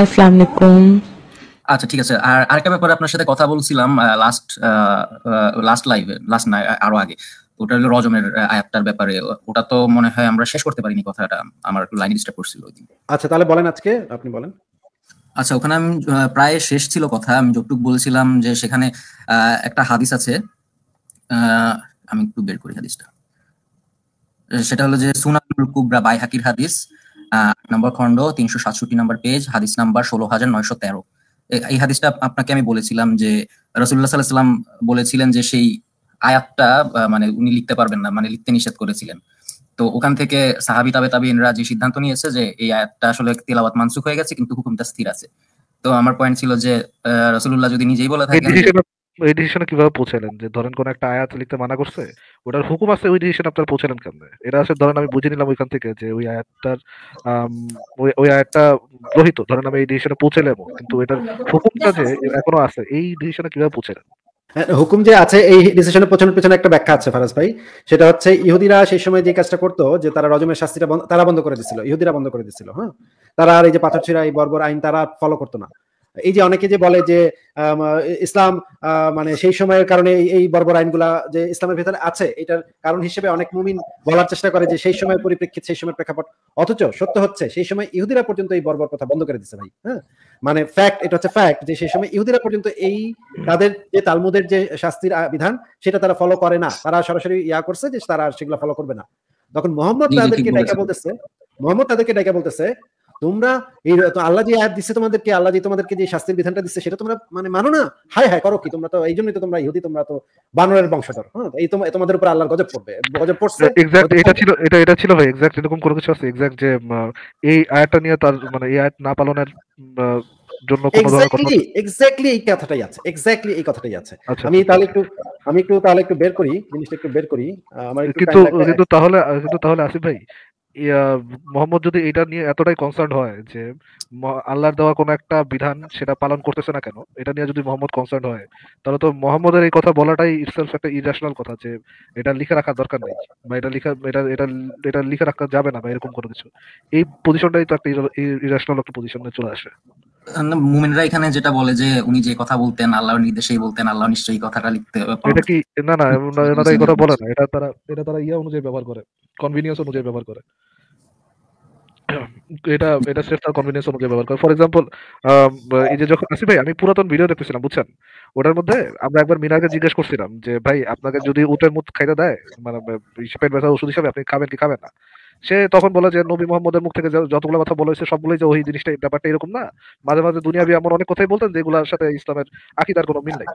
আসসালামু আলাইকুম আচ্ছা ঠিক আছে আর আরেকটা ব্যাপারে আপনার সাথে কথা বলছিলাম লাস্ট লাস্ট লাইভে লাস্ট না আরো আগে ওটা হলো রজমের আয়াতটার ব্যাপারে ওটা তো মনে হয় আমরা শেষ করতে পারিনি কথাটা আমার লাইন ডিস্টার্ব করছিল আচ্ছা তাহলে বলেন আজকে আপনি বলেন আচ্ছা ওখানে আমি প্রায় শেষ ছিল কথা আমি যতটুকু বলছিলাম যে সেখানে একটা হাদিস আছে আমি একটু বের করি হাদিসটা সেটা হলো যে সুনানুল কুবরা বাইহাকির হাদিস আট নম্বর খন্ড তিনশো সাতষট্টি নম্বর পেজ হাদিস নাম্বার ষোলো হাজার নয়শো তেরো এই হাদিসটা আপনাকে আমি বলেছিলাম যে রসুল্লাহ সাল্লাম বলেছিলেন যে সেই আয়াতটা মানে উনি লিখতে পারবেন না মানে লিখতে নিষেধ করেছিলেন তো ওখান থেকে সাহাবি তাবে তাবিনরা যে সিদ্ধান্ত নিয়েছে যে এই আয়াতটা আসলে তেলাওয়াত মানসুখ হয়ে গেছে কিন্তু হুকুমটা স্থির আছে তো আমার পয়েন্ট ছিল যে রসুল্লাহ যদি নিজেই বলে থাকেন এই ডিসিশনে কিভাবে পৌঁছালেন যে ধরেন কোন একটা আয়াত লিখতে মানা করছে ওটার হুকুম আছে ওই ডিসিশন আপনার পৌঁছালেন কেমনে এটা আসলে ধরেন আমি বুঝে নিলাম ওইখান থেকে যে ওই আয়াতটার ওই আয়াতটা রহিত ধরেন আমি এই ডিসিশনে পৌঁছালাম কিন্তু এটার হুকুমটা যে এখনো আছে এই ডিসিশনে কিভাবে পৌঁছালেন হ্যাঁ, হুকুম যে আছে এই ডিসিশনের পৌঁছানোর পেছনে একটা ব্যাখ্যা আছে ফারাজ ভাই সেটা হচ্ছে ইহুদিরা সেই সময় যে কাজটা করতো যে তারা রজমের শাস্তিটা তারা বন্ধ করে দিছিল ইহুদিরা বন্ধ করে দিছিল হ্যাঁ তারা আর এই যে পাথর ছিঁড়া এই বর্বর আইন তারা ফলো করতো না এই যে অনেকে যে বলে যে ইসলাম মানে সেই সময়ের কারণে এই বর্বর আইনগুলা যে ইসলামের ভেতরে আছে এটার কারণ হিসেবে অনেক মুমিন বলার চেষ্টা করে যে সেই সময়ের পরিপ্রেক্ষিত সেই সময়ের প্রেক্ষাপট অথচ সত্য হচ্ছে সেই সময় ইহুদিরা পর্যন্ত এই বর্বর কথা বন্ধ করে দিচ্ছে ভাই হ্যাঁ মানে ফ্যাক্ট এটা হচ্ছে ফ্যাক্ট যে সেই সময় ইহুদিরা পর্যন্ত এই তাদের যে তালমুদের যে শাস্তির বিধান সেটা তারা ফলো করে না তারা সরাসরি ইয়া করছে যে তারা সেগুলো ফলো করবে না তখন মোহাম্মদ তাদেরকে ডাইকা বলতেছে মোহাম্মদ তাদেরকে ডাইকা বলতেছে তোমরা এই তো আল্লাহ যে আয়াত দিচ্ছে তোমাদেরকে আল্লাহ যে তোমাদেরকে যে শাস্তির বিধানটা দিচ্ছে সেটা তোমরা মানে মানো না হায় হায় করো কি তোমরা তো এই জন্যই তো তোমরা ইহুদি তোমরা তো বানরের বংশধর হ্যাঁ এই তো তোমাদের উপর আল্লাহর গজব পড়বে গজব পড়ছে এক্স্যাক্ট এটা ছিল এটা এটা ছিল ভাই এক্স্যাক্ট এরকম কোনো কিছু আছে এক্স্যাক্ট যে এই আয়াতটা নিয়ে তার মানে এই আয়াত না পালনের জন্য কোনো ধরনের কথা এক্স্যাক্টলি এই কথাটাই আছে এক্স্যাক্টলি এই কথাটাই আছে আচ্ছা, আমি আচ্ছা, তাহলে আচ্ছা। একটু আমি একটু তাহলে একটু বের করি জিনিসটা একটু বের করি আমার কিন্তু কিন্তু তাহলে কিন্তু তাহলে আসিফ ভাই মোহাম্মদ যদি এটা নিয়ে এতটাই কনসার্ন হয় যে আল্লাহর দেওয়া কোনো একটা বিধান সেটা পালন করতেছে না কেন এটা নিয়ে যদি মোহাম্মদ কনসার্ন হয় তাহলে তো মোহাম্মদের এই কথা বলাটাই ইটসেলফ একটা ইরেশনাল কথা যে এটা লিখে রাখার দরকার নেই বা এটা লিখা এটা এটা এটা লিখে রাখা যাবে না বা এরকম কোনো কিছু এই পজিশনটাই তো একটা ইরেশনাল একটা পজিশনে চলে আসে মুমিনরা এখানে যেটা বলে যে উনি যে কথা বলতেন আল্লাহর নির্দেশেই বলতেন আল্লাহ নিশ্চয়ই কথাটা লিখতে এটা কি না না এনারা এই কথা বলে না এটা তারা এটা তারা ইয়া অনুযায়ী ব্যবহার করে কনভেনিয়েন্স অনুযায়ী ব্যবহার করে এটা এটা তার অনুযায়ী ব্যবহার করে ফর এক্সাম্পল এই যে যখন আসি ভাই আমি পুরাতন ভিডিও দেখতেছিলাম বুঝছেন ওটার মধ্যে আমরা একবার মিনারকে জিজ্ঞেস করছিলাম যে ভাই আপনাকে যদি উটের মুখ খাইতে দেয় মানে পেট ওষুধ হিসাবে আপনি খাবেন কি খাবেন না সে তখন বলে যে নবী মোহাম্মদের মুখ থেকে যতগুলো কথা বলে হয়েছে সবগুলোই যে ওই জিনিসটা ব্যাপারটা এরকম না মাঝে মাঝে দুনিয়াবি এমন অনেক কথাই বলতেন যেগুলোর সাথে ইসলামের আকিদার কোনো মিল নাই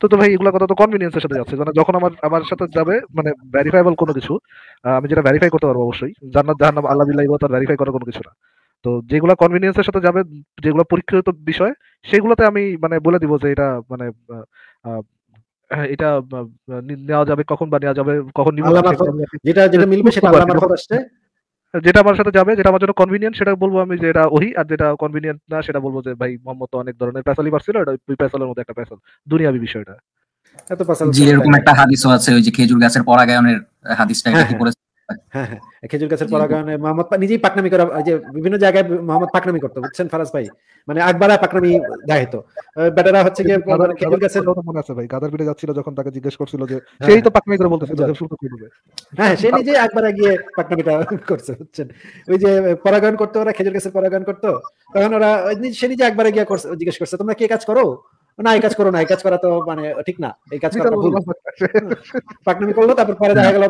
তো তো ভাই এগুলো কথা তো কনভিনিয়েন্সের সাথে যাচ্ছে মানে যখন আমার আমার সাথে যাবে মানে ভেরিফাইবল কোনো কিছু আমি যেটা ভেরিফাই করতে পারবো অবশ্যই জান্নাত জাহান্নাম আল্লাহ বিল্লাহ তার ভেরিফাই করার কোনো কিছু না তো যেগুলো কনভিনিয়েন্সের সাথে যাবে যেগুলো পরীক্ষিত বিষয় সেগুলোতে আমি মানে বলে দিব যে এটা মানে হ্যাঁ, এটা নেওয়া যাবে কখন বা নেওয়া যাবে কখন যেটা যেটা মিলবে সেটা আমার মারফত আসছে যেটা আমার সাথে যাবে যেটা আমার জন্য কনভিনিয়েন্ট সেটা বলবো আমি যে এটা ওহি আর যেটা কনভিনিয়েন্ট না সেটা বলবো যে ভাই মোহাম্মদ তো অনেক ধরনের পেসালি পারছিল এটা ওই পেসালের মধ্যে একটা পেসাল দুনিয়াবি বিষয়টা এত পেসাল জি এরকম একটা হাদিসও আছে ওই যে খেজুর গাছের পরাগায়নের হাদিসটা হ্যাঁ, এটা কি করেছে হ্যাঁ। হ্যাঁ খেজুর গাছের পরাগায়নে মোহাম্মদ নিজেই পাকনামি করা যে বিভিন্ন জায়গায় মোহাম্মদ পাকনামি করতো বুঝছেন ফারাজ ভাই মানে আকবারা পাকনামি হচ্ছে মানে খেজুর গাছের মনে আছে ভাই গাদার পিঠে যাচ্ছিল যখন তাকে জিজ্ঞেস করছিল যে সেই তো পাকনামি করে বলতেছিল হ্যাঁ, হ্যাঁ সে আকবারা গিয়ে পাকনামিটা করছে বুঝছেন ওই যে পরাগায়ন করতো ওরা খেজুর গাছের পরাগায়ন করতো তখন ওরা সে নিজে একবারে গিয়ে জিজ্ঞেস করছে তোমরা কে কাজ করো না এই কাজ করো না এই কাজ করা তো মানে ঠিক না এই কাজ করা ভুল পাকনামি করলো তারপর পরে দেখা গেল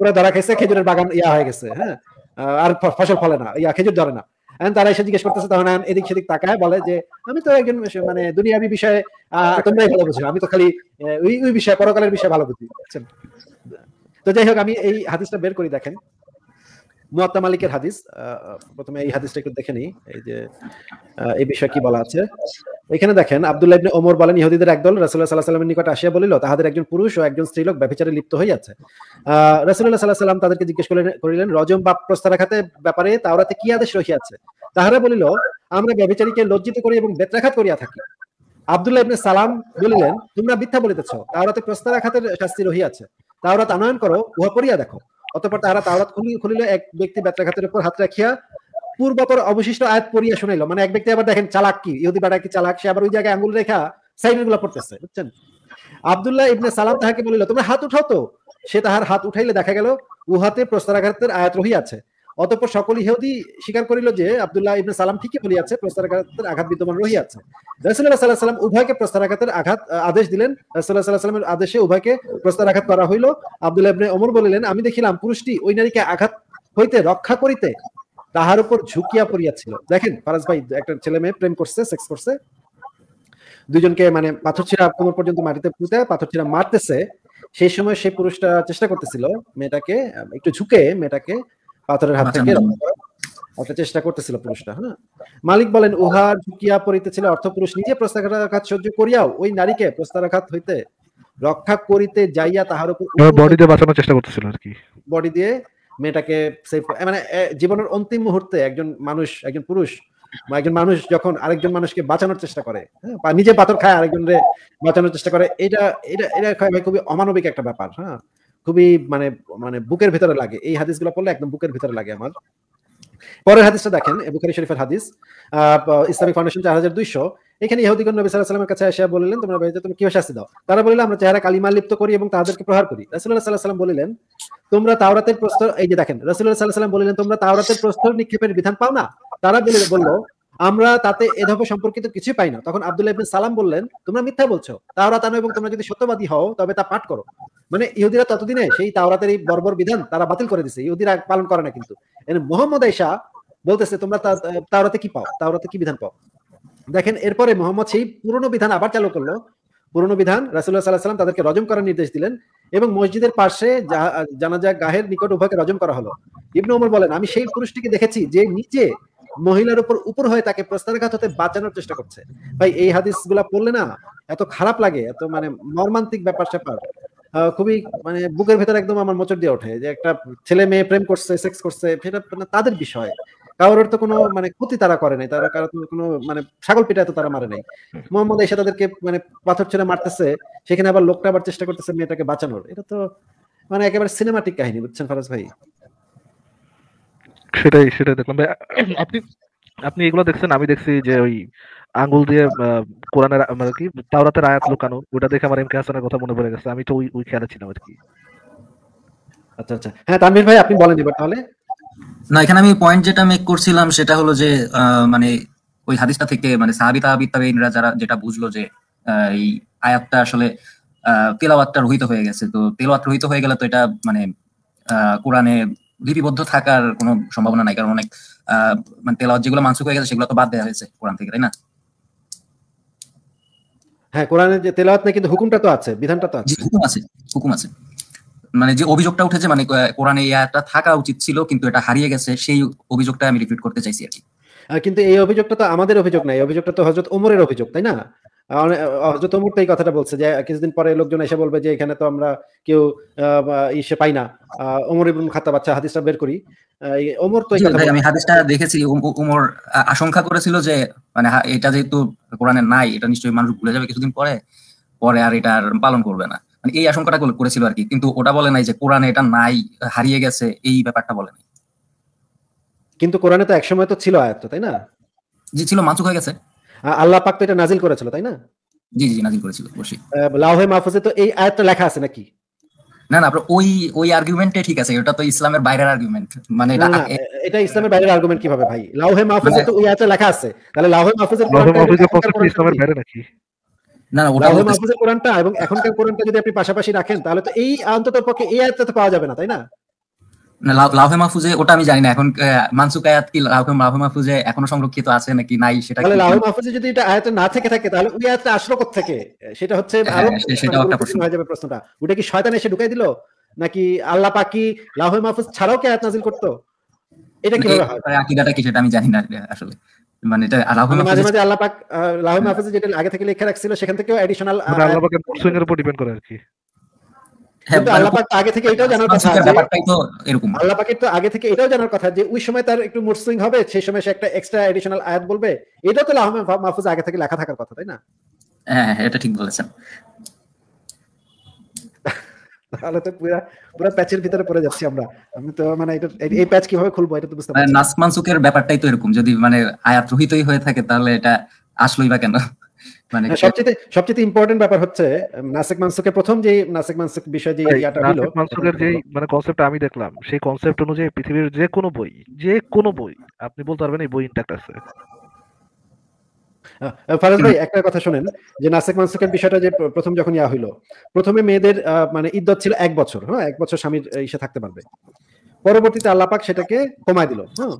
ওরা ধরা খাইছে খেজুরের বাগান ইয়া হয়ে গেছে হ্যাঁ আর ফসল ফলে না ইয়া খেজুর ধরে না তারা এসে জিজ্ঞেস করতেছে তখন এদিক সেদিক তাকায় বলে যে আমি তো একজন মানে দুনিয়াবি বিষয়ে তোমরাই ভালো বুঝি আমি তো খালি ওই ওই বিষয়ে পরকালের বিষয়ে ভালো বুঝি তো যাই হোক আমি এই হাদিসটা বের করি দেখেন মুয়াত্তা মালিকের হাদিস প্রথমে এই হাদিসটা একটু দেখে নিই এই যে এই বিষয়ে কি বলা আছে এখানে দেখেন আব্দুল্লাহ ইবনে ওমর বলেন ইহুদিদের একদল রাসুল্লাহ সাল্লাহ সাল্লামের নিকট আসিয়া বলিল তাহাদের একজন পুরুষ ও একজন স্ত্রী লোক ব্যভিচারে লিপ্ত হইয়াছে রাসুল্লাহ সাল্লাহ সাল্লাম তাদেরকে জিজ্ঞেস করিলেন করিলেন রজম বাপ প্রস্তাব প্রস্তারাঘাতের ব্যাপারে তাওরাতে কি আদেশ রহিয়াছে তাহারা বলিল আমরা ব্যভিচারীকে লজ্জিত করি এবং বেত্রাঘাত করিয়া থাকি আবদুল্লাহ ইবনে সালাম বলিলেন তোমরা মিথ্যা বলিতেছ তাওরাতে প্রস্তাব প্রস্তারাঘাতের শাস্তি রহিয়াছে তাওরাত আনয়ন করো উহা পড়িয়া দেখো অতঃপর তাহারা তাওরাত খুলিল এক ব্যক্তি বেত্রাঘাতের উপর হাত রাখিয়া পূর্বপর অবশিষ্ট আয়াত পড়িয়া শুনাইল মানে এক ব্যক্তি আবার দেখেন চালাক কি ইহুদি বাটা কি চালাক সে আবার ওই জায়গায় আঙ্গুল রেখা সাইডের গুলা পড়তেছে বুঝছেন আবদুল্লাহ ইবনে সালাম তাহাকে বলিল তোমরা হাত উঠাও তো সে তাহার হাত উঠাইলে দেখা গেল উহাতে প্রস্তারাঘাতের আয়াত রহি আছে অতঃপর সকল ইহুদি স্বীকার করিল যে আবদুল্লাহ ইবনে সালাম ঠিকই বলিয়াছে প্রস্তারাঘাতের আঘাত বিদ্যমান রহিয়াছে রাসূলুল্লাহ সাল্লাল্লাহু আলাইহি সাল্লাম উভয়কে প্রস্তারাঘাতের আঘাত আদেশ দিলেন রাসূলুল্লাহ সাল্লাল্লাহু আলাইহি সাল্লামের আদেশে উভয়কে প্রস্তারাঘাত করা হইল আবদুল্লাহ ইবনে ওমর বলিলেন আমি দেখিলাম পুরুষটি ওই নারীকে আঘাত হইতে রক্ষা করিতে তাহার উপর ঝুঁকিয়া পড়িয়াছিল দেখেন ফারাজ ভাই একটা ছেলে মেয়ে প্রেম করছে সেক্স করছে দুইজনকে মানে পাথর ছিঁড়া কোমর পর্যন্ত মাটিতে পুঁতে পাথর ছিঁড়া মারতেছে সেই সময় সেই পুরুষটা চেষ্টা করতেছিল মেয়েটাকে একটু ঝুঁকে মেয়েটাকে পাথরের হাত থেকে একটা চেষ্টা করতেছিল পুরুষটা হ্যাঁ মালিক বলেন উহা ঝুঁকিয়া পড়িতেছিল অর্থ পুরুষ নিজে প্রস্তাঘাত সহ্য করিয়াও ওই নারীকে প্রস্তারাঘাত হইতে রক্ষা করিতে যাইয়া তাহার উপর বডি দিয়ে বাঁচানোর চেষ্টা করতেছিল আর কি বডি দিয়ে মেয়েটাকে সেভ মানে জীবনের অন্তিম মুহূর্তে একজন মানুষ একজন পুরুষ একজন মানুষ যখন আরেকজন মানুষকে বাঁচানোর চেষ্টা করে হ্যাঁ, বা নিজে পাথর খায় আরেকজন বাঁচানোর চেষ্টা করে এটা এটা এটা খুবই অমানবিক একটা ব্যাপার হ্যাঁ খুবই মানে মানে বুকের ভিতরে লাগে এই হাদিস গুলো পড়লে একদম বুকের ভিতরে লাগে আমার পরের হাদিসটা দেখেন বুখারি শরীফের হাদিস ইসলামিক ফাউন্ডেশন চার হাজার দুইশো এখানে ইহুদিগণ নবী সাল্লাহ কাছে আসিয়া বললেন তোমরা ভাইদের তুমি কিভাবে শাস্তি দাও তারা বললেন আমরা চেহারা কালিমা লিপ্ত করি এবং তাদেরকে প্রহার করি রাসুল্লাহ সাল্লাহ সাল্লাম বলিলেন তোমরা তাওরাতের প্রস্তর এই যে দেখেন রাসুল্লাহ সাল্লাহ সাল্লাম বলিলেন তোমরা তাওরাতের প্রস্তর নিক্ষেপের বিধান পাও না তারা বলে বললো আমরা তাতে এ দফা সম্পর্কিত কিছু পাই না তখন আব্দুল্লাহ ইবনে সালাম বললেন তোমরা মিথ্যা বলছো তাওরাত আনো এবং তোমরা যদি সত্যবাদী হও তবে তা পাঠ করো মানে ইহুদিরা ততদিনে সেই তাওরাতের এই বর্বর বিধান তারা বাতিল করে দিছে ইহুদিরা পালন করে না কিন্তু মোহাম্মদ এসা বলতেছে তোমরা তাওরাতে কি পাও তাওরাতে কি বিধান পাও দেখেন এরপরে মোহাম্মদ সেই পুরনো বিধান আবার চালু করলো পুরনো বিধান রাসুল্লাহ সাল্লাহ সাল্লাম তাদেরকে রজম করার নির্দেশ দিলেন এবং মসজিদের পাশে জানাজা গাহের নিকট উভয়কে রজম করা হলো ইবনু উমর বলেন আমি সেই পুরুষটিকে দেখেছি যে নিচে মহিলার উপর উপর হয়ে তাকে প্রস্তারঘাত হতে বাঁচানোর চেষ্টা করছে ভাই এই হাদিস গুলা পড়লে না এত খারাপ লাগে এত মানে মর্মান্তিক ব্যাপার স্যাপার খুবই মানে বুকের ভেতর একদম আমার মোচর দিয়ে ওঠে যে একটা ছেলে মেয়ে প্রেম করছে সেক্স করছে সেটা মানে তাদের বিষয় কারোর তো কোনো মানে ক্ষতি তারা করে নাই তারা কারো কোনো মানে ছাগল পিটায় তো তারা মারে নাই মোহাম্মদ এসে তাদেরকে মানে পাথর ছেড়ে মারতেছে সেখানে আবার লোকটা আবার চেষ্টা করতেছে মেয়েটাকে বাঁচানোর এটা তো মানে একেবারে সিনেমাটিক কাহিনী বুঝছেন ফারাজ ভাই সেটাই সেটাই দেখলাম আপনি আপনি এগুলো দেখছেন আমি দেখছি যে ওই আঙ্গুল দিয়ে কোরআনের মানে কি তাওরাতের আয়াত লুকানো ওটা দেখে আমার এমকে হাসানের কথা মনে পড়ে গেছে আমি তো ওই ওই খেয়ালে ছিলাম আর কি আচ্ছা আচ্ছা হ্যাঁ তামির ভাই আপনি বলেন এবার তাহলে না এখানে আমি পয়েন্ট যেটা মেক করছিলাম সেটা হলো যে মানে ওই হাদিসটা থেকে মানে সাহাবি তাহাবি তাবেইনরা যারা যেটা বুঝলো যে এই আয়াতটা আসলে তেলাওয়াতটা রহিত হয়ে গেছে তো তেলাওয়াত রহিত হয়ে গেলে তো এটা মানে কোরআনে লিপিবদ্ধ থাকার কোনো সম্ভাবনা নাই কারণ অনেক মানে তেলাওয়াত যেগুলো মানসুক হয়ে গেছে সেগুলো তো বাদ দেওয়া হয়েছে কোরআন থেকে তাই না হ্যাঁ কোরআনে যে তেলাওয়াত না কিন্তু হুকুমটা তো আছে বিধানটা তো আছে হুকুম আছে হুকুম আছে মানে যে অভিযোগটা উঠেছে মানে কোরআনে এই থাকা উচিত ছিল কিন্তু এটা হারিয়ে গেছে সেই অভিযোগটা আমি রিপিট করতে চাইছি আর কি কিন্তু এই অভিযোগটা তো আমাদের অভিযোগ নাই অভিযোগটা তো হজরত ওমরের অভিযোগ তাই না হজরত মানে, ওমর তো এই কথাটা বলছে যে কিছুদিন পরে লোকজন এসে বলবে যে এখানে তো আমরা কেউ ইসে পাই না ওমর আচ্ছা, হাদিসটা বের করি ওমর তো আমি হাদিসটা দেখেছি ওমর আশঙ্কা করেছিল যে মানে এটা যেহেতু কোরআনে নাই এটা নিশ্চয়ই মানুষ ভুলে যাবে কিছুদিন পরে পরে আর এটা পালন করবে না মানে এই আশঙ্কাটা করেছিল আর কি কিন্তু ওটা বলে নাই যে কোরআনে এটা নাই হারিয়ে গেছে এই ব্যাপারটা বলে নাই কিন্তু কোরআনে তো একসময় তো ছিল আয়াত তাই না জি ছিল মানসুখ হয়ে গেছে আল্লাহ পাক তো এটা নাজিল করেছিল তাই না জি জি নাজিল করেছিল অবশ্যই লাউহে মাহফুজে তো এই আয়াতটা লেখা আছে নাকি না না ওই ওই আর্গুমেন্টে ঠিক আছে ওটা তো ইসলামের বাইরের আর্গুমেন্ট মানে এটা ইসলামের বাইরের আর্গুমেন্ট কিভাবে ভাই লাউহে মাহফুজে মানে তো ওই আয়াতটা লেখা আছে তাহলে লাউহে মাহফুজে ইসলামের বাইরে নাকি না এবং এখনকার কোরআনটা যদি আপনি পাশাপাশি রাখেন তাহলে তো এই অন্তত পক্ষে এই আয়াতটা তো পাওয়া যাবে না তাই না মাহফুজে ওটা আমি জানি না এখন মানসুক আয়াত কি মাহফুজে এখনো সংরক্ষিত আছে নাকি নাই সেটা তাহলে মাহফুজে যদি এটা আয়াত না থেকে থাকে তাহলে ওই আয়াতটা আসলো থেকে সেটা হচ্ছে হ্যাঁ, সেটা একটা মানে প্রশ্ন হয়ে যাবে প্রশ্নটা ওটা কি শয়তান এসে ঢুকাই দিল নাকি আল্লাহ পাক কি লাউহে মাহফুজ ছাড়াও কি আয়াত নাজিল করতো এটা কিভাবে হয় কি সেটা আমি জানি না আসলে তো আগে থেকে এটাও জানার কথা যে ওই সময় তার একটু হবে সেই সময় সে একটা এক্সট্রা এডিশনাল বলবে এটা তো আগে থেকে লেখা থাকার কথা তাই না হ্যাঁ, হ্যাঁ এটা ঠিক বলেছেন তাহলে তো পুরা পুরা প্যাচের ভিতরে পড়ে যাচ্ছি আমরা আমি তো মানে এটা এই প্যাচ কিভাবে খুলবো এটা তো বুঝতে মানে পারছি ব্যাপারটাই তো এরকম যদি মানে আয়াত রহিতই হয়ে থাকে তাহলে এটা আসলোই বা কেন মানে সবচেয়ে সবচেয়ে ইম্পর্টেন্ট ব্যাপার হচ্ছে নাসিক মানসুকের প্রথম যে নাসিক মানসুক বিষয় যে ইয়াটা হলো নাসিক মানসুকের যে মানে কনসেপ্ট আমি দেখলাম সেই কনসেপ্ট অনুযায়ী পৃথিবীর যে কোনো বই যে কোনো বই আপনি বলতে পারবেন এই বই ইন্টাক্ট আছে ফারাজ ভাই একটা কথা শোনেন যে নাসেক মানসুকের বিষয়টা যে প্রথম যখন ইয়া হইলো প্রথমে মেয়েদের মানে ছিল এক বছর হ্যাঁ এক বছর স্বামীর ইসে থাকতে পারবে পরবর্তীতে আল্লাপাক সেটাকে কমায় দিল হ্যাঁ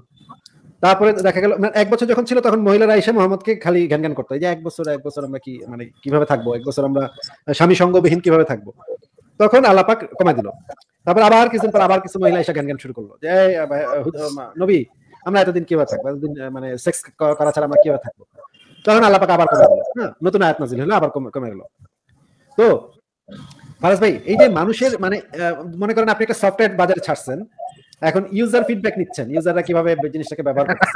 তারপরে দেখা গেল মানে এক বছর যখন ছিল তখন মহিলারা এসে মোহাম্মদকে খালি ঘ্যান ঘ্যান করতো যে এক বছর এক বছর আমরা কি মানে কিভাবে থাকবো এক বছর আমরা স্বামী সঙ্গবিহীন কিভাবে থাকবো তখন আল্লাপাক কমায় দিল তারপর আবার কিছুদিন পর আবার কিছু মহিলা এসে ঘ্যান ঘ্যান শুরু করলো যে নবী আমরা এতদিন কিভাবে থাকবো এতদিন মানে সেক্স করা ছাড়া আমরা কিভাবে থাকবো তখন আল্লাহ পাক আবার কমে দিল হ্যাঁ নতুন আয়াত নাজিল হলো আবার কমে গেল তো ফারাজ ভাই এই যে মানুষের মানে মনে করেন আপনি একটা সফটওয়্যার বাজারে ছাড়ছেন এখন ইউজার ফিডব্যাক নিচ্ছেন ইউজাররা কিভাবে জিনিসটাকে ব্যবহার করছে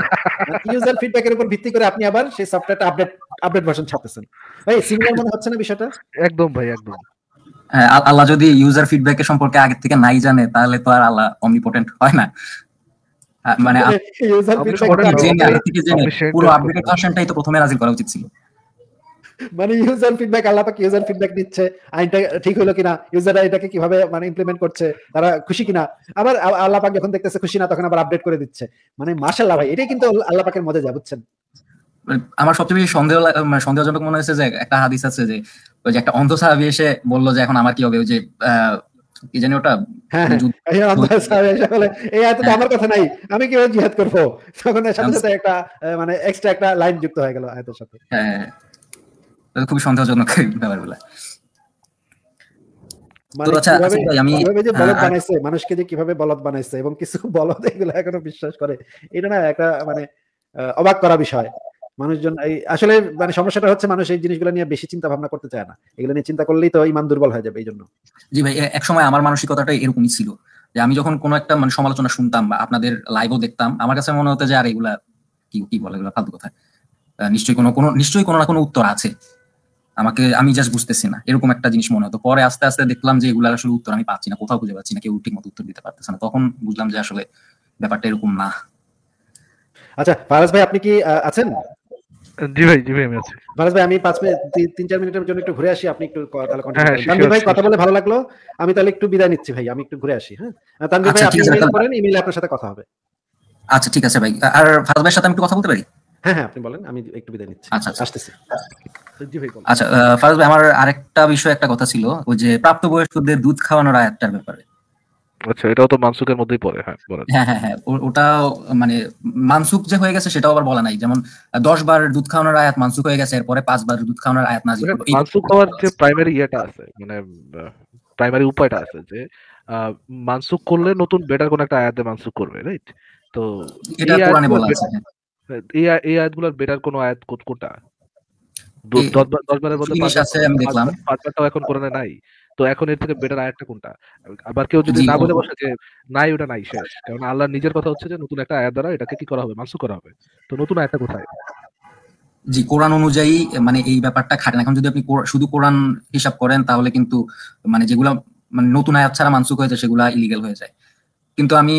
ইউজার ফিডব্যাক এর উপর ভিত্তি করে আপনি আবার সেই সফটওয়্যারটা আপডেট আপডেট ভার্সন ছাপতেছেন ভাই সিমিলার মনে হচ্ছে না বিষয়টা একদম ভাই একদম হ্যাঁ, আল্লাহ যদি ইউজার ফিডব্যাকের সম্পর্কে আগে থেকে নাই জানে তাহলে তো আর আল্লাহ অমনিপোটেন্ট হয় না হ্যাঁ, মানে, মানে পুরো ভার্সনটাই তো প্রথমে নাজিল করা উচিত ছিল মানে ইউজার ফিডব্যাক আল্লাহ পাক ইউজার ফিডব্যাক দিচ্ছে আইনটা ঠিক হলো কিনা ইউজাররা এটাকে কিভাবে মানে ইমপ্লিমেন্ট করছে তারা খুশি কিনা আবার আল্লাহ পাক যখন দেখতেছে খুশি না তখন আবার আপডেট করে দিচ্ছে মানে মাশাআল্লাহ ভাই এটাই কিন্তু আল্লাহ পাকের মজা যা বুঝছেন আমার সবচেয়ে বেশি সন্দেহ মানে সন্দেহজনক মনে হয়েছে যে একটা হাদিস আছে যে ওই যে একটা অন্ধ সাহাবি এসে বললো যে এখন আমার কি হবে ওই যে কি জানি ওটা হ্যাঁ, হ্যাঁ। এই আয়াতে তো হ্যাঁ। আমার কথা নাই আমি কি জিহাদ করব তখন সাথে সাথে একটা মানে এক্সট্রা একটা লাইন যুক্ত হয়ে গেল আয়াতের সাথে হ্যাঁ সন্দেহজনক ব্যাপারগুলো মানে আচ্ছা, আচ্ছা, মানুষকে যে কিভাবে বলদ বানাইছে এবং কিছু বলদ এগুলো এখনো বিশ্বাস করে এটা না একটা মানে অবাক করা বিষয় মানুষজন এই আসলে মানে সমস্যাটা হচ্ছে মানুষ এই জিনিসগুলো নিয়ে বেশি চিন্তা ভাবনা করতে চায় না এগুলো নিয়ে চিন্তা করলেই তো ইমান দুর্বল হয়ে যাবে এই জন্য জি ভাই এক সময় আমার মানসিকতাটা এরকমই ছিল যে আমি যখন কোনো একটা মানে সমালোচনা শুনতাম বা আপনাদের লাইভও দেখতাম আমার কাছে মনে হতো যে আর এগুলা কি কি বলে এগুলো ফালতু কথা নিশ্চয়ই কোনো কোনো নিশ্চয়ই কোনো না কোনো উত্তর আছে আমাকে আমি জাস্ট বুঝতেছি না এরকম একটা জিনিস মনে হতো পরে আস্তে আস্তে দেখলাম যে এগুলো আসলে উত্তর আমি পাচ্ছি না কোথাও খুঁজে পাচ্ছি না কেউ ঠিক মতো উত্তর দিতে পারতেছে না তখন বুঝলাম যে আসলে ব্যাপারটা এরকম না আচ্ছা ফারাজ ভাই আপনি কি আছেন জি ভাই জি ভাই আমি আছি ভারত ভাই আমি মিনিট মিনিটের জন্য একটু ঘুরে আসি আপনি একটু তাহলে হ্যাঁ, ভাই কথা বলে ভালো লাগলো আমি তাহলে একটু বিদায় নিচ্ছি ভাই আমি একটু ঘুরে আসি হ্যাঁ তানভীর আচ্ছা, ভাই আপনি ইমেল করেন ইমেলে আপনার সাথে কথা হবে আচ্ছা ঠিক আছে ভাই আর ভারত ভাইয়ের সাথে আমি একটু কথা বলতে পারি হ্যাঁ হ্যাঁ আপনি বলেন আমি একটু বিদায় নিচ্ছি আচ্ছা, আচ্ছা। আসতেছি আচ্ছা ভাই আমার আরেকটা বিষয় একটা কথা ছিল ওই যে প্রাপ্তবয়স্কদের দুধ খাওয়ানোর আয়াতটার ব্যাপারে আচ্ছা এটাও তো মানসুকের মধ্যেই পড়ে হ্যাঁ হ্যাঁ হ্যাঁ, হ্যাঁ ওটা মানে মানসুক যে হয়ে গেছে সেটাও আবার বলা নাই যেমন দশ বার দুধ খাওয়ানোর আয়াত মানসুক হয়ে গেছে এরপরে পাঁচ বার দুধ খাওয়ানোর আয়াত নাজিল মানে মানসুক হওয়ার যে প্রাইমারি ইয়েটা আছে মানে প্রাইমারি উপায়টা আছে যে মানসুক করলে নতুন বেটার কোন একটা আয়াতে মানসুক করবে রাইট তো এটা কোরআনে বলা আছে হ্যাঁ। হ্যাঁ, এই এই আয়াতগুলোর বেটার কোন আয়াত কোনটা দশ বারের মধ্যে পাঁচ বারটাও এখন কোরআনে নাই তো এখন এর থেকে বেটার আয়াতটা কোনটা আবার কেউ যদি না বলে বসে যে নাই ওটা নাই শেষ কারণ আল্লাহর নিজের কথা হচ্ছে যে নতুন একটা আয়াত দ্বারা এটাকে কি করা হবে মানসু করা হবে তো নতুন আয়াতটা কোথায় জি কোরআন অনুযায়ী মানে এই ব্যাপারটা খাটে না এখন যদি আপনি শুধু কোরআন হিসাব করেন তাহলে কিন্তু মানে যেগুলা মানে নতুন আয়াত ছাড়া মানসুক হয়ে যায় সেগুলা ইলিগাল হয়ে যায় কিন্তু আমি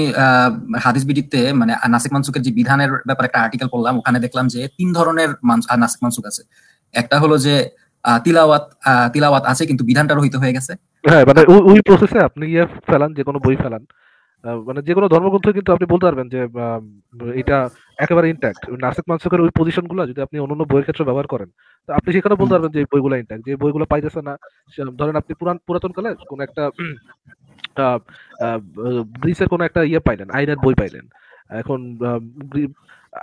হাদিস বিডিতে মানে নাসিক মানসুকের যে বিধানের ব্যাপারে একটা আর্টিকেল পড়লাম ওখানে দেখলাম যে তিন ধরনের নাসিক মানসুক আছে একটা হলো যে তিলাওয়াত তিলাওয়াত আছে কিন্তু বিধানটা রহিত হয়ে গেছে হ্যাঁ মানে ওই প্রসেসে আপনি ইয়ে ফেলান যে কোনো বই ফেলান মানে যে কোনো ধর্মগ্রন্থ কিন্তু আপনি বলতে পারবেন যে এটা একেবারে ইন্ট্যাক্ট নাসিক মানসুকের ওই গুলো যদি আপনি অন্য বইয়ের ক্ষেত্রে ব্যবহার করেন আপনি সেখানে বলতে পারবেন যে বইগুলো ইন্ট্যাক্ট যে বইগুলো পাইতেছে না ধরেন আপনি পুরান পুরাতন কালে কোন একটা গ্রিসের কোন একটা ইয়ে পাইলেন আইনের বই পাইলেন এখন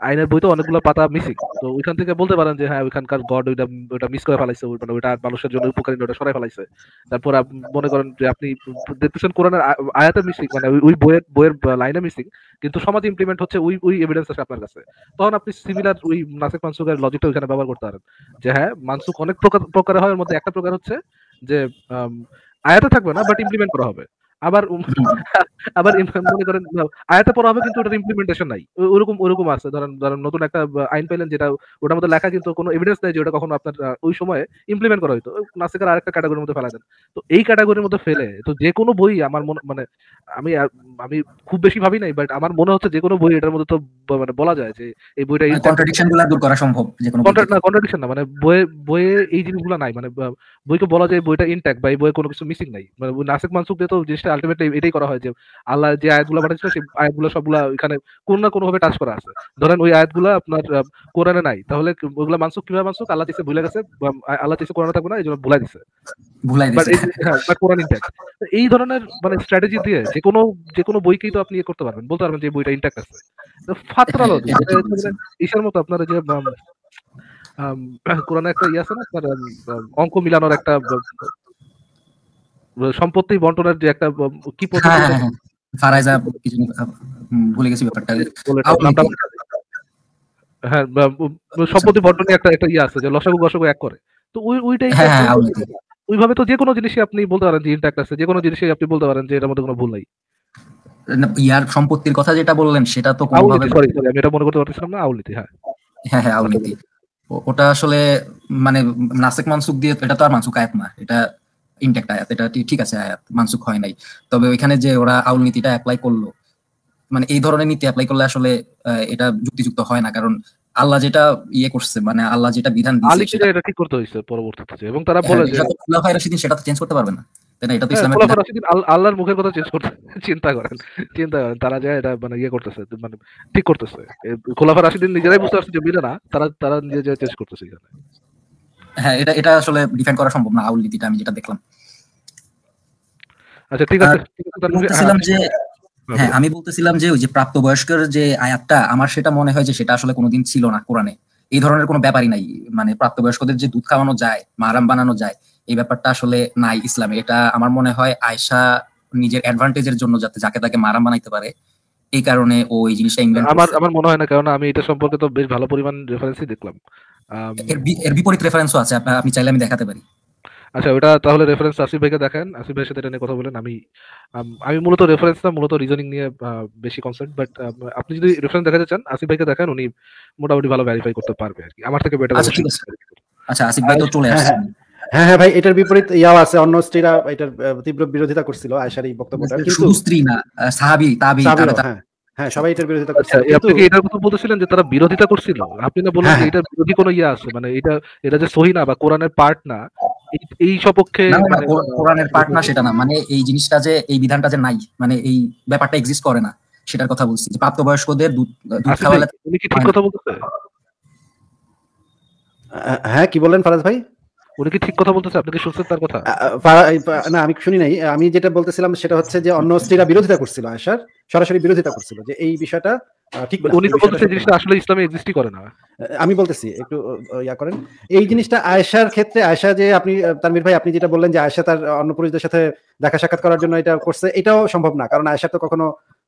আইনের বইতে অনেকগুলো পাতা মিসিং তো ওইখান থেকে বলতে পারেন যে হ্যাঁ ওইখানকার গড ওইটা ওইটা মিস করে ফেলাইছে মানে ওইটা মানুষের জন্য উপকারী ওটা সরাই ফেলাইছে তারপর মনে করেন যে আপনি দেখতেছেন কোরআনের আয়াতে মিসিং মানে ওই বইয়ের বইয়ের লাইনে মিসিং কিন্তু সমাজ ইমপ্লিমেন্ট হচ্ছে ওই ওই এভিডেন্স আছে আপনার কাছে তখন আপনি সিমিলার ওই নাসিক মানসুকের লজিকটা ওইখানে ব্যবহার করতে পারেন যে হ্যাঁ মানসুক অনেক প্রকার প্রকারের হয় এর মধ্যে একটা প্রকার হচ্ছে যে আয়াতে থাকবে না বাট ইমপ্লিমেন্ট করা হবে আবার আবার মনে করেন আয়াতে পড়া হবে কিন্তু ওটার ইমপ্লিমেন্টেশন নাই ওরকম ওরকম আছে ধরেন ধরেন নতুন একটা আইন যেটা ওটার মধ্যে লেখা কিন্তু কোনো এভিডেন্স নাই যে ওটা কখনো আপনার ওই সময়ে ইমপ্লিমেন্ট করা হইতো আরেকটা ক্যাটাগরির মধ্যে ফেলা তো এই ক্যাটাগরির মধ্যে ফেলে তো যে কোনো বই আমার মনে মানে আমি আমি খুব বেশি ভাবি নাই বাট আমার মনে হচ্ছে যে কোনো বই এটার মধ্যে তো মানে বলা যায় যে এই বইটা কন্ট্রাডিকশন মানে গুলো দূর করা সম্ভব যে কোনো কন্ট্রাডিকশন না মানে বইয়ে বইয়ে এই জিনিসগুলো নাই মানে বইকে বলা যায় বইটা ইনট্যাক্ট বা এই বইয়ে কোনো কিছু মিসিং নাই মানে নাসিক মানসুক দিয়ে তো জিনিসটা আছে আলটিমেটলি এটাই করা হয় যে আল্লাহ যে আয়াতগুলো পাঠিয়েছিল সেই আয়াতগুলো সবগুলা এখানে কোনো না কোনো ভাবে টাচ করা আছে ধরেন ওই আয়াতগুলো আপনার কোরআনে নাই তাহলে ওগুলো মানসুক কিভাবে মানসুক আল্লাহ দিছে ভুলে গেছে আল্লাহ দিছে কোরআনে থাকবে না এই জন্য ভুলাই দিছে হ্যাঁ, এই ধরনের মানে স্ট্র্যাটেজি দিয়ে যে কোনো যে কোনো বইকেই তো আপনি ইয়ে করতে পারবেন বলতে পারবেন যে বইটা ইন্ট্যাক্ট আছে ফাতরালো হ্যাঁ, ইসার মানে মতো আপনার যে কোরআনে একটা ইয়ে আছে না আপনার অঙ্ক মিলানোর একটা সম্পত্তি বন্টনের যে একটা কি হ্যাঁ, হ্যাঁ, হ্যাঁ, হ্যাঁ। সম্পত্তি বন্টনে একটা একটা ইয়ে আছে যে লসাগু গসাগু এক করে তো ওই ওইটাই ওইভাবে তো যে কোনো জিনিসই আপনি বলতে পারেন যে ইন্টাক্ট আছে যে কোনো জিনিসই আপনি বলতে পারেন যে এটার মধ্যে কোনো ভুল নাই ইয়ার সম্পত্তির কথা যেটা বললেন সেটা তো কোনোভাবে সরি সরি আমি এটা মনে করতে পারছিলাম না আউলিতি হ্যাঁ হ্যাঁ হ্যাঁ আউলিতি ওটা আসলে মানে নাসিক মানসুক দিয়ে এটা তো আর মানসুক আয়াত না এটা ইনটেক্ট আয়াত এটা ঠিক আছে আয়াত মানসুক হয় নাই তবে ওইখানে যে ওরা আউল নীতিটা অ্যাপ্লাই করলো মানে এই ধরনের নীতি অ্যাপ্লাই করলে আসলে এটা যুক্তিযুক্ত হয় না কারণ আল্লাহ যেটা ইয়ে করছে মানে আল্লাহ যেটা বিধান দিয়েছে এটা ঠিক করতে হইছে পরবর্তীতে এবং তারা হ্যাঁ, বলে যে খোলাফায়ে রাশিদিন সেটা তো চেঞ্জ করতে পারবে না তাই না এটা তো হ্যাঁ, ইসলামের আল্লাহর মুখের কথা চেঞ্জ করতে চিন্তা করেন চিন্তা করেন তারা যা এটা মানে ইয়ে করতেছে মানে ঠিক করতেছে খোলাফা রাশিদিন নিজেরাই বুঝতে পারছে যে মিলে না তারা তারা নিজে যা চেঞ্জ করতেছে এখানে হ্যাঁ এটা এটা আসলে ডিফাইন করা সম্ভব না আউল নীতিটা আমি যেটা দেখলাম আচ্ছা ঠিক আছে হ্যাঁ, যে হ্যাঁ আমি বলতেছিলাম যে ওই যে প্রাপ্তবয়স্কের যে আয়াতটা আমার সেটা মনে হয় যে সেটা আসলে কোনোদিন ছিল না কোরআনে এই ধরনের কোনো ব্যাপারই নাই মানে প্রাপ্তবয়স্কদের যে দুধ খাওয়ানো যায় মারাম বানানো যায় এই ব্যাপারটা আসলে নাই ইসলামে এটা আমার মনে হয় আয়সা নিজের অ্যাডভান্টেজের জন্য যাতে যাকে তাকে মারাম বানাইতে পারে এই কারণে ও এই জিনিসটা ইনভেন্ট আমার আমার মনে হয় না কারণ আমি এটা সম্পর্কে তো বেশ ভালো পরিমাণ রেফারেন্সই দেখলাম এর বিপরীত রেফারেন্সও আছে আপনি চাইলে আমি দেখাতে পারি আচ্ছা ওটা তাহলে রেফারেন্স আসিফ ভাইকে দেখেন আসিফ ভাইয়ের সাথে এটা নিয়ে কথা বলেন আমি আমি মূলত রেফারেন্স না মূলত রিজনিং নিয়ে বেশি কনসার্ন বাট আপনি যদি রেফারেন্স দেখাতে চান আসিফ ভাইকে দেখেন উনি মোটামুটি ভালো ভেরিফাই করতে পারবে আর কি আমার থেকে বেটার আচ্ছা আচ্ছা আসিফ ভাই তো আচ্ছা, চলে হ্যাঁ, আসছেন হ্যাঁ। হ্যাঁ হ্যাঁ ভাই এটার বিপরীত ইয়াও আছে অন্য স্ত্রীরা এটার তীব্র বিরোধিতা করছিল আয়েশার এই বক্তব্যটা মানে কিন্তু স্ত্রী না সাহাবী তাবি হ্যাঁ, হ্যাঁ সবাই এটার বিরোধিতা আচ্ছা, করছে আপনি কি এটার কথা বলতেছিলেন যে তারা বিরোধিতা করছিল আপনি না বললেন হ্যাঁ, যে হ্যাঁ। এটার বিরোধী কোনো ইয়ে আছে মানে এটা এটা যে সহি না বা কোরআনের পার্ট না এই সপক্ষে মানে কোরআনের পার্ট না সেটা না মানে এই জিনিসটা যে এই বিধানটা যে নাই মানে এই ব্যাপারটা এক্সিস্ট করে না সেটার কথা বলছি যে প্রাপ্তবয়স্কদের দুধ দুধ আচ্ছা, খাওয়ালে কি ঠিক কথা বলতেছে হ্যাঁ কি বলেন ফারাজ ভাই উনি কি ঠিক কথা বলতেছে আপনি কি শুনছেন তার কথা না আমি শুনি নাই আমি যেটা বলতেছিলাম সেটা হচ্ছে যে অন্য স্ত্রীরা বিরোধিতা করছিল আয়েশার সরাসরি বিরোধিতা করছিল যে এই বিষয়টা ঠিক মানে উনি বলতেছে জিনিসটা আসলে ইসলামে এক্সিস্টই করে না আমি বলতেছি একটু ইয়া করেন এই জিনিসটা আয়েশার ক্ষেত্রে আয়েশা যে আপনি তানভীর ভাই আপনি যেটা বললেন যে আয়েশা তার অন্য পুরুষদের সাথে দেখা সাক্ষাৎ করার জন্য এটা করছে এটাও সম্ভব না কারণ আয়েশা তো কখনো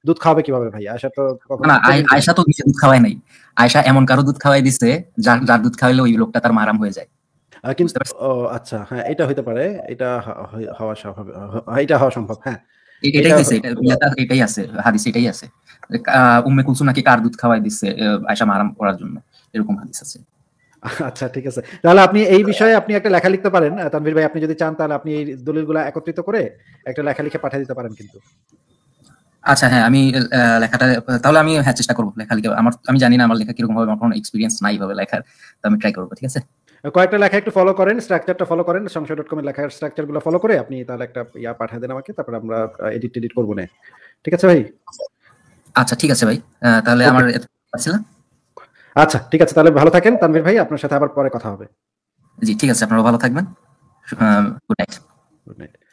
দুধ খাওয়াবে কিভাবে ভাই আয়সা তো না আয়সা তো দুধ খাওয়ায় নাই আয়সা এমন কারো দুধ খাওয়াই দিছে যার যার দুধ খাওয়াইলে ওই লোকটা তার মারাম হয়ে যায় কিন্তু আচ্ছা হ্যাঁ এটা হইতে পারে এটা হওয়া স্বাভাবিক এটা হওয়া সম্ভব হ্যাঁ এটাই এটাই আছে হাদিস এটাই আছে উম্মে কুলসুম নাকি কার দুধ খাওয়াই আয়সা করার জন্য এরকম হাদিস আছে আচ্ছা ঠিক আছে তাহলে আপনি এই বিষয়ে আপনি একটা লেখা লিখতে পারেন তানভীর ভাই আপনি যদি চান তাহলে আপনি এই দলিলগুলো একত্রিত করে একটা লেখা লিখে পাঠিয়ে দিতে পারেন কিন্তু আচ্ছা হ্যাঁ আমি লেখাটা তাহলে আমি হ্যাঁ চেষ্টা করবো লেখা লিখে আমার আমি জানি না আমার লেখা কিরকম হবে আমার কোনো এক্সপিরিয়েন্স নাই ভাবে লেখার তো আমি ট্রাই করবো ঠিক আছে কয়েকটা লেখা একটু ফলো করেন স্ট্রাকচারটা ফলো করেন সংসার ডট কমের লেখার স্ট্রাকচারগুলো ফলো করে আপনি তাহলে একটা ইয়া পাঠিয়ে দেন আমাকে তারপর আমরা এডিট টেডিট করবো না ঠিক আছে ভাই আচ্ছা ঠিক আছে ভাই তাহলে আমার আচ্ছা ঠিক আছে তাহলে ভালো থাকেন তানভীর ভাই আপনার সাথে আবার পরে কথা হবে জি ঠিক আছে আপনারা ভালো থাকবেন গুড নাইট গুড নাইট